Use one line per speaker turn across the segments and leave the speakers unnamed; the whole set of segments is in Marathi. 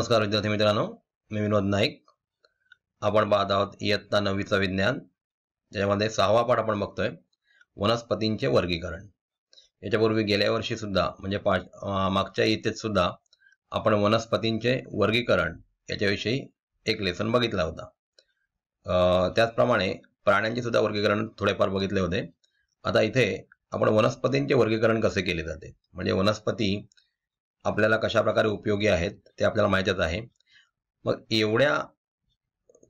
नमस्कार विद्यार्थी मित्रांनो मी विनोद नाईक आपण पाहत आहोत इयत्ता नववीचं विज्ञान ज्यामध्ये सहावा पाठ आपण बघतोय वनस्पतींचे वर्गीकरण याच्यापूर्वी गेल्या वर्षी सुद्धा म्हणजे मागच्या इयत्तेत सुद्धा आपण वनस्पतींचे वर्गीकरण याच्याविषयी एक लेसन बघितला होता त्याचप्रमाणे प्राण्यांचे सुद्धा वर्गीकरण थोडेफार बघितले होते आता इथे आपण वनस्पतींचे वर्गीकरण कसे केले जाते म्हणजे वनस्पती आपल्याला कशाप्रकारे उपयोगी आहेत ते आपल्याला माहितीच आहे मग एवढ्या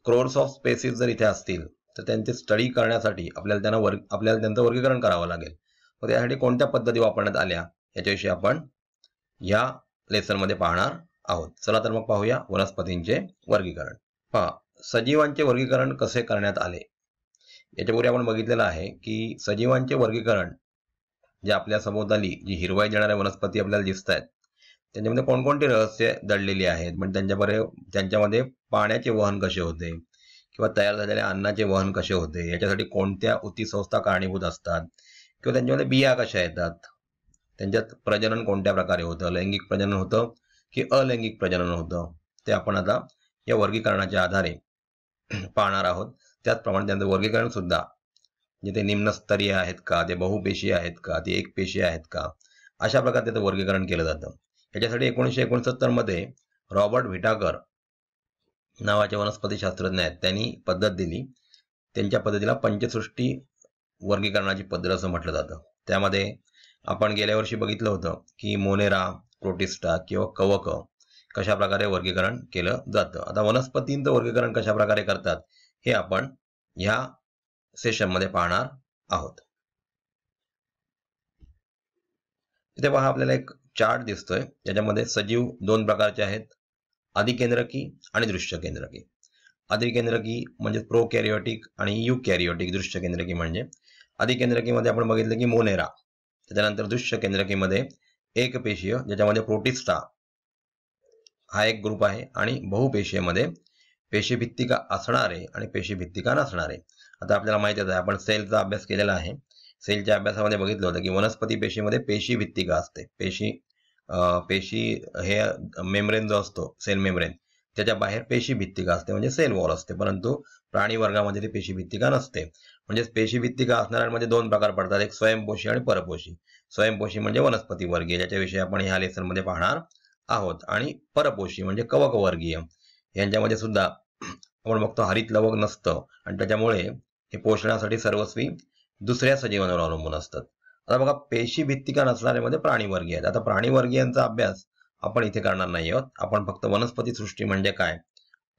क्रोर्स ऑफ स्पेसिस जर इथे असतील तर त्यांचे स्टडी करण्यासाठी आपल्याला त्यांना वर्ग आपल्याला त्यांचं वर्गीकरण करावं लागेल मग त्यासाठी कोणत्या पद्धती वापरण्यात आल्या याच्याविषयी आपण या लेसनमध्ये पाहणार आहोत चला तर मग पाहूया वनस्पतींचे वर्गीकरण पहा सजीवांचे वर्गीकरण कसे करण्यात आले याच्यापूर्वी आपण बघितलेलं आहे की सजीवांचे वर्गीकरण जे आपल्या सभोवताली जी हिरवाई देणाऱ्या वनस्पती आपल्याला दिसत आहेत त्यांच्यामध्ये कोणकोणती रहस्य दडलेली आहेत म्हणजे त्यांच्यामध्ये त्यांच्यामध्ये पाण्याचे वहन कसे होते किंवा तयार झालेल्या अन्नाचे वहन कसे होते याच्यासाठी कोणत्या संस्था कारणीभूत असतात किंवा त्यांच्यामध्ये बिया कशा येतात त्यांच्यात प्रजनन कोणत्या प्रकारे होतं लैंगिक प्रजनन होतं की अलैंगिक प्रजनन होतं ते आपण आता या वर्गीकरणाच्या आधारे पाहणार आहोत त्याचप्रमाणे त्यांचं वर्गीकरण सुद्धा जे ते निम्नस्तरीय आहेत का ते बहुपेशी आहेत का ते एक पेशी आहेत का अशा प्रकारे त्याचं वर्गीकरण केलं जातं याच्यासाठी एकोणीसशे मध्ये रॉबर्ट व्हिटाकर नावाचे वनस्पतीशास्त्रज्ञ आहेत त्यांनी पद्धत दिली त्यांच्या पद्धतीला पंचसृष्टी वर्गीकरणाची पद्धत असं म्हटलं जातं त्यामध्ये आपण गेल्या वर्षी बघितलं होतं की मोनेरा प्रोटिस्टा किंवा कवक कशा प्रकारे वर्गीकरण केलं जातं आता वनस्पतींचं वर्गीकरण कशा प्रकारे करतात हे आपण ह्या सेशनमध्ये पाहणार आहोत इथे पहा आपल्याला एक चार्ट दिसतोय ज्याच्यामध्ये सजीव दोन प्रकारचे आहेत अधिकेंद्रकी आणि दृश्यकेंद्रकी अधिकेंद्रकी म्हणजे प्रो कॅरिओटिक आणि यू कॅरिओटिक दृश्य केंद्रकी म्हणजे अधिकेंद्रकीमध्ये आपण बघितलं की मोनेरा त्याच्यानंतर केंद्रकीमध्ये एक पेशीय ज्याच्यामध्ये प्रोटिस्टा हा एक ग्रुप आहे आणि बहुपेशीयमध्ये पेशीभित्तिका असणारे आणि पेशीभित्तिका नसणारे आता आपल्याला माहितीच आहे आपण सेलचा अभ्यास केलेला आहे सेलच्या अभ्यासामध्ये बघितलं होतं की वनस्पती पेशीमध्ये पेशी भित्तिका असते पेशी पेशी हे मेम्ब्रेन जो असतो सेल मेम्ब्रेन त्याच्या बाहेर पेशी भित्तिका असते म्हणजे सेल वॉल असते परंतु प्राणी वर्गामध्ये ती पेशी भित्तिका नसते म्हणजे पेशी भित्तिका असणाऱ्यांमध्ये म्हणजे दोन प्रकार पडतात एक स्वयंपोषी आणि परपोषी स्वयंपोषी म्हणजे वनस्पती वर्गीय ज्याच्याविषयी आपण ह्या लेसनमध्ये पाहणार आहोत आणि परपोषी म्हणजे कवक वर्गीय यांच्यामध्ये सुद्धा आपण बघतो हरित लवक नसतं आणि त्याच्यामुळे हे पोषणासाठी सर्वस्वी दुसऱ्या सजीवांवर अवलंबून असतात आता बघा पेशी भित्तिका नसणाऱ्यामध्ये प्राणीवर्गीय आहेत आता प्राणीवर्गीयांचा अभ्यास आपण इथे करणार नाही आहोत आपण फक्त वनस्पती सृष्टी म्हणजे काय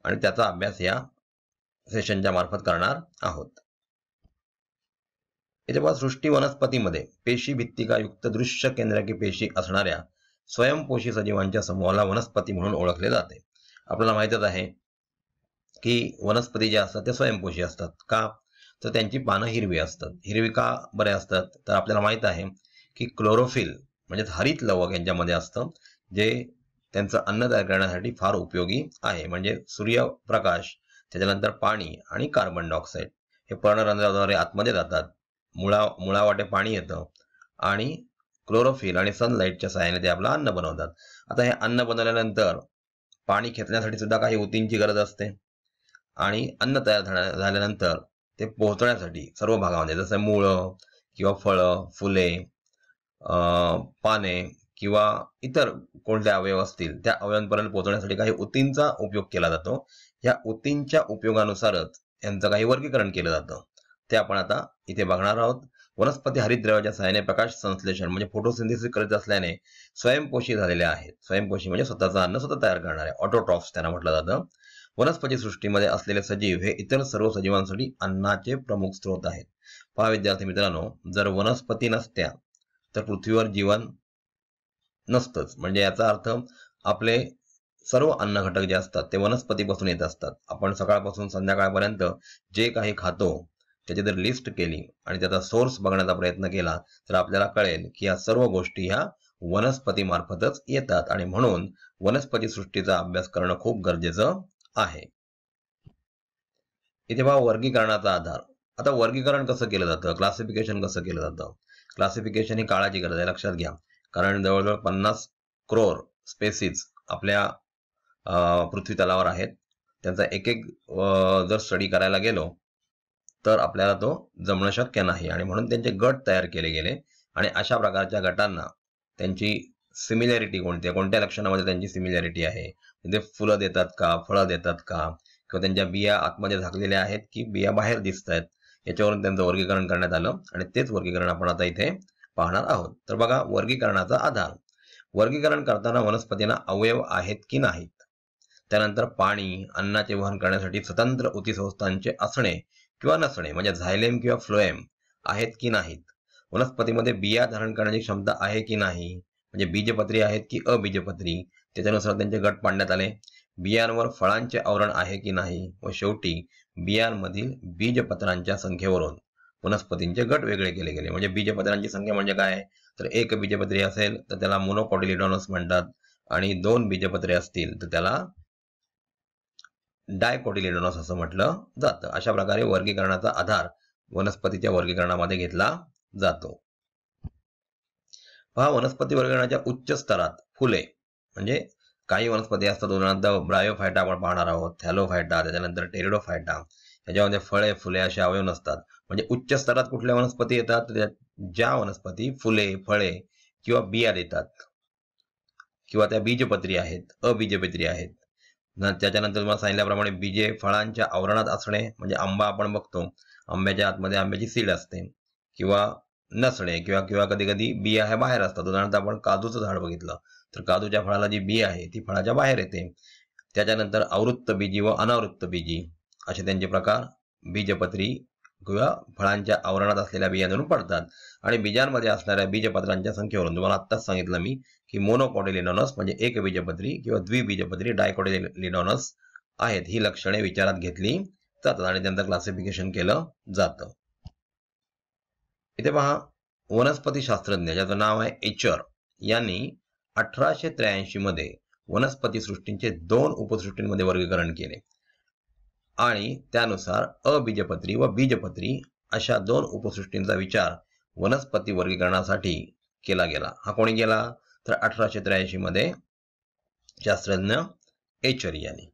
आणि त्याचा अभ्यास या सेशनच्या मार्फत करणार आहोत बघा सृष्टी वनस्पतीमध्ये पेशी भित्तिका युक्त दृश्य केंद्रकी पेशी असणाऱ्या स्वयंपोषी सजीवांच्या समूहाला वनस्पती म्हणून ओळखले जाते आपल्याला माहितच आहे की वनस्पती ज्या असतात त्या स्वयंपोषी असतात का तर त्यांची पानं हिरवी असतात हिरवी का बरे असतात तर आपल्याला माहीत आहे की क्लोरोफिल म्हणजेच हरित लवक यांच्यामध्ये असतं जे त्यांचं अन्न तयार करण्यासाठी फार उपयोगी आहे म्हणजे सूर्यप्रकाश त्याच्यानंतर पाणी आणि कार्बन डायऑक्साईड हे पर्णरंध्राद्वारे आतमध्ये जातात मुळा मुळावाटे पाणी येतं आणि क्लोरोफिल आणि सनलाईटच्या सहाय्याने ते आपलं अन्न बनवतात आता हे अन्न बनवल्यानंतर पाणी खेचण्यासाठी सुद्धा काही ऊतींची गरज असते आणि अन्न तयार झाल्यानंतर ते पोहोचण्यासाठी सर्व भागामध्ये जसं मुळं किंवा फळं फुले पाने किंवा इतर कोणते अवयव असतील त्या अवयवांपर्यंत पोहोचण्यासाठी काही उतींचा उपयोग केला जातो या उतींच्या उपयोगानुसारच यांचं काही वर्गीकरण केलं जातं ते आपण आता इथे बघणार आहोत वनस्पती हरितद्रव्याच्या सहाय्याने प्रकाश संश्लेषण म्हणजे फोटोसिंथेसिस करत असल्याने स्वयंपोषी झालेले आहेत स्वयंपोषी म्हणजे स्वतःचं अन्न स्वतः तयार करणारे ऑटोट्रॉप्स त्यांना म्हटलं जातं वनस्पती सृष्टीमध्ये असलेले सजीव हे इतर सर्व सजीवांसाठी अन्नाचे प्रमुख स्रोत आहेत पहा विद्यार्थी मित्रांनो जर वनस्पती नसत्या तर पृथ्वीवर जीवन नसतंच म्हणजे याचा अर्थ आपले सर्व अन्न घटक जे असतात ते वनस्पतीपासून येत असतात आपण सकाळपासून संध्याकाळपर्यंत जे काही खातो त्याची जर लिस्ट केली आणि त्याचा सोर्स बघण्याचा प्रयत्न केला तर आपल्याला कळेल की या सर्व गोष्टी ह्या वनस्पती मार्फतच येतात आणि म्हणून वनस्पती सृष्टीचा अभ्यास करणं खूप गरजेचं आहे इथे पहा वर्गीकरणाचा आधार आता वर्गीकरण कसं केलं जातं क्लासिफिकेशन कसं केलं जातं क्लासिफिकेशन ही काळाची गरज आहे लक्षात घ्या कारण जवळजवळ पन्नास क्रोर स्पेसिस आपल्या पृथ्वी तलावर आहेत त्यांचा एक एक जर स्टडी करायला गेलो तर आपल्याला तो जमणं शक्य नाही आणि म्हणून त्यांचे गट तयार केले गेले आणि अशा प्रकारच्या गटांना त्यांची सिमिलॅरिटी कोणती कोणत्या लक्षणामध्ये त्यांची सिमिलॅरिटी आहे म्हणजे फुलं देतात का फळं देतात का किंवा त्यांच्या बिया आतमध्ये झाकलेल्या आहेत की बिया बाहेर दिसत आहेत याच्यावरून त्यांचं वर्गीकरण करण्यात आलं आणि तेच वर्गीकरण आपण आता इथे पाहणार आहोत तर बघा वर्गीकरणाचा आधार वर्गीकरण करताना वनस्पतींना अवयव आहेत की नाहीत त्यानंतर पाणी अन्नाचे वहन करण्यासाठी स्वतंत्र उतिसंस्थांचे असणे किंवा नसणे म्हणजे झायलेम किंवा फ्लोएम आहेत की नाहीत वनस्पतीमध्ये बिया धारण करण्याची क्षमता आहे की नाही म्हणजे बीजपत्री आहेत की अबीजपत्री त्याच्यानुसार त्यांचे गट पाडण्यात आले बियांवर फळांचे आवरण आहे की नाही व शेवटी बियांमधील बीजपत्रांच्या संख्येवरून वनस्पतींचे गट वेगळे केले गेले म्हणजे बीजपत्रांची संख्या म्हणजे काय तर एक बीजपत्री असेल तर त्याला मोनोकॉटिलिडॉनस म्हणतात आणि दोन बीजपत्री असतील तर त्याला डायकोटिलिडॉनस असं म्हटलं जातं अशा प्रकारे वर्गीकरणाचा आधार वनस्पतीच्या वर्गीकरणामध्ये घेतला जातो पहा वनस्पती वर्गणाच्या उच्च स्तरात फुले म्हणजे काही वनस्पती असतात उदाहरणार्थ ब्रायोफायटा आपण पाहणार आहोत थॅलोफायटा त्याच्यानंतर टेरिडोफायटा त्याच्यामध्ये फळे फुले असे अवयव नसतात म्हणजे उच्च स्तरात कुठल्या वनस्पती येतात ज्या वनस्पती फुले फळे किंवा बिया देतात किंवा त्या बीजपत्री आहेत अबीजपत्री आहेत त्याच्यानंतर तुम्हाला सांगितल्याप्रमाणे बीजे फळांच्या आवरणात असणे म्हणजे आंबा आपण बघतो आंब्याच्या आतमध्ये आंब्याची सीड असते किंवा नसणे किंवा किंवा कधी कधी बिया ह्या बाहेर असतात उदाहरणार्थ आपण काजूचं झाड बघितलं तर काजूच्या फळाला जी बी आहे ती फळाच्या बाहेर येते त्याच्यानंतर आवृत्त बीजी व अनावृत्त बीजी असे त्यांचे प्रकार बीजपत्री किंवा फळांच्या आवरणात असलेल्या बियांवरून पडतात आणि बीजांमध्ये असणाऱ्या बीजपत्रांच्या संख्येवरून तुम्हाला आत्ताच सांगितलं मी की मोनोकॉडेलिनॉनस म्हणजे एक बीजपत्री किंवा द्विबीजपत्री डायकॉडिलिनॉनस आहेत ही लक्षणे विचारात घेतली जातात आणि त्यांचं क्लासिफिकेशन केलं जातं इथे पहा वनस्पती शास्त्रज्ञ ज्याचं नाव आहे एचर यांनी अठराशे त्र्याऐंशी मध्ये वनस्पती सृष्टींचे दोन उपसृष्टींमध्ये वर्गीकरण केले आणि त्यानुसार अबीजपत्री व बीजपत्री अशा दोन उपसृष्टींचा विचार वनस्पती वर्गीकरणासाठी केला गेला हा कोणी गेला तर अठराशे त्र्याऐंशी मध्ये शास्त्रज्ञ एचर यांनी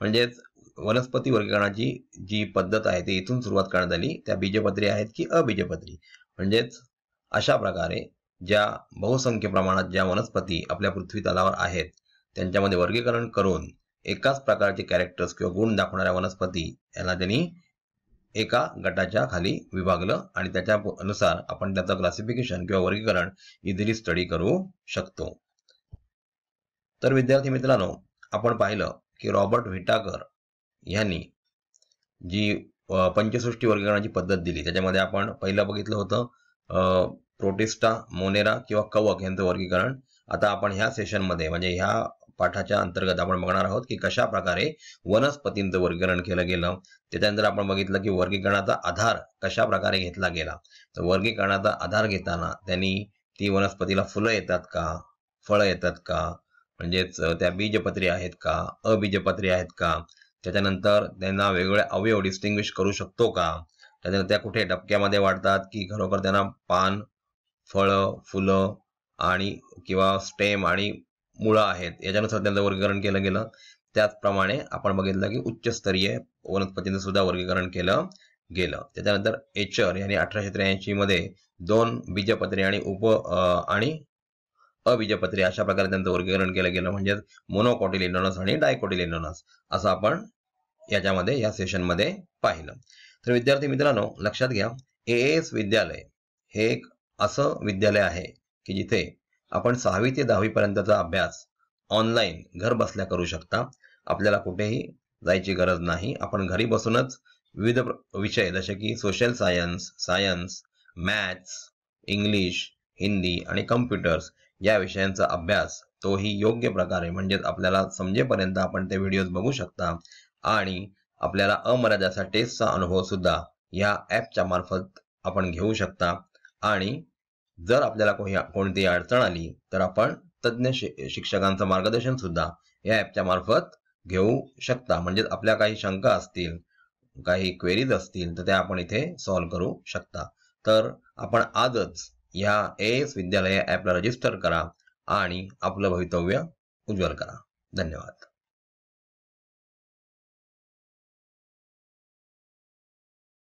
म्हणजेच वनस्पती वर्गीकरणाची जी पद्धत आहे ती इथून सुरुवात करण्यात आली त्या बीजपत्री आहेत की अबीजपत्री म्हणजेच अशा प्रकारे ज्या बहुसंख्य प्रमाणात ज्या वनस्पती आपल्या पृथ्वी तलावर आहेत त्यांच्यामध्ये वर्गीकरण करून एकाच प्रकारचे कॅरेक्टर्स किंवा गुण दाखवणाऱ्या वनस्पती यांना त्यांनी एका गटाच्या खाली विभागलं आणि त्याच्या अनुसार आपण त्याचं क्लासिफिकेशन किंवा वर्गीकरण इझिली स्टडी करू शकतो तर विद्यार्थी मित्रांनो आपण पाहिलं की रॉबर्ट व्हिटाकर यांनी जी पंचसृष्टी वर्गीकरणाची पद्धत दिली त्याच्यामध्ये आपण पहिलं बघितलं होतं प्रोटिस्टा मोनेरा किंवा कवक यांचं वर्गीकरण आता आपण ह्या सेशनमध्ये म्हणजे ह्या पाठाच्या अंतर्गत आपण बघणार आहोत की कशा प्रकारे वनस्पतींचं वर्गीकरण केलं गेलं त्याच्यानंतर आपण बघितलं की वर्गीकरणाचा आधार कशा प्रकारे घेतला गेला तर वर्गीकरणाचा आधार घेताना त्यांनी ती वनस्पतीला फुलं येतात का फळं येतात का म्हणजेच त्या बीजपत्री आहेत का अबीजपत्री आहेत का त्याच्यानंतर त्यांना वेगवेगळे अवयव डिस्टिंग्विश करू शकतो का त्याच्यानंतर त्या कुठे डबक्यामध्ये वाढतात की खरोखर त्यांना पान फळं फुलं आणि किंवा स्टेम आणि मुळं आहेत याच्यानुसार त्यांचं वर्गीकरण केलं गेलं त्याचप्रमाणे आपण बघितलं की उच्चस्तरीय वनस्पतींचं सुद्धा वर्गीकरण केलं गेलं त्याच्यानंतर एचर यांनी अठराशे त्र्याऐंशी मध्ये दोन बीजपत्रे आणि उप आणि अबीजपत्रे अशा प्रकारे त्यांचं वर्गीकरण केलं गेलं म्हणजे मोनोकॉटिलिनोनस आणि डायकोटिलिनोनस असं आपण याच्यामध्ये या सेशनमध्ये पाहिलं तर विद्यार्थी मित्रांनो लक्षात घ्या ए एस विद्यालय हे एक असं विद्यालय आहे की जिथे आपण सहावी ते दहावीपर्यंतचा अभ्यास ऑनलाईन घर बसल्या करू शकता आपल्याला कुठेही जायची गरज नाही आपण घरी बसूनच विविध विषय जसे की social science science maths English Hindi आणि कम्प्युटर्स या विषयांचा अभ्यास तोही योग्य प्रकारे म्हणजेच आपल्याला समजेपर्यंत आपण ते व्हिडिओज बघू शकता आणि आपल्याला अमर्यादाचा टेस्टचा अनुभव सुद्धा या ॲपच्या मार्फत आपण घेऊ शकता आणि जर आपल्याला कोणी कोणती अडचण आली तर आपण तज्ज्ञ शिक्षकांचं मार्गदर्शन सुद्धा या ॲपच्या मार्फत घेऊ शकता म्हणजे आपल्या काही शंका असतील काही क्वेरीज असतील तर त्या आपण इथे सॉल्व्ह करू शकता तर आपण आजच या ए एस विद्यालय ॲपला रजिस्टर करा आणि आपलं भवितव्य उज्ज्वल करा धन्यवाद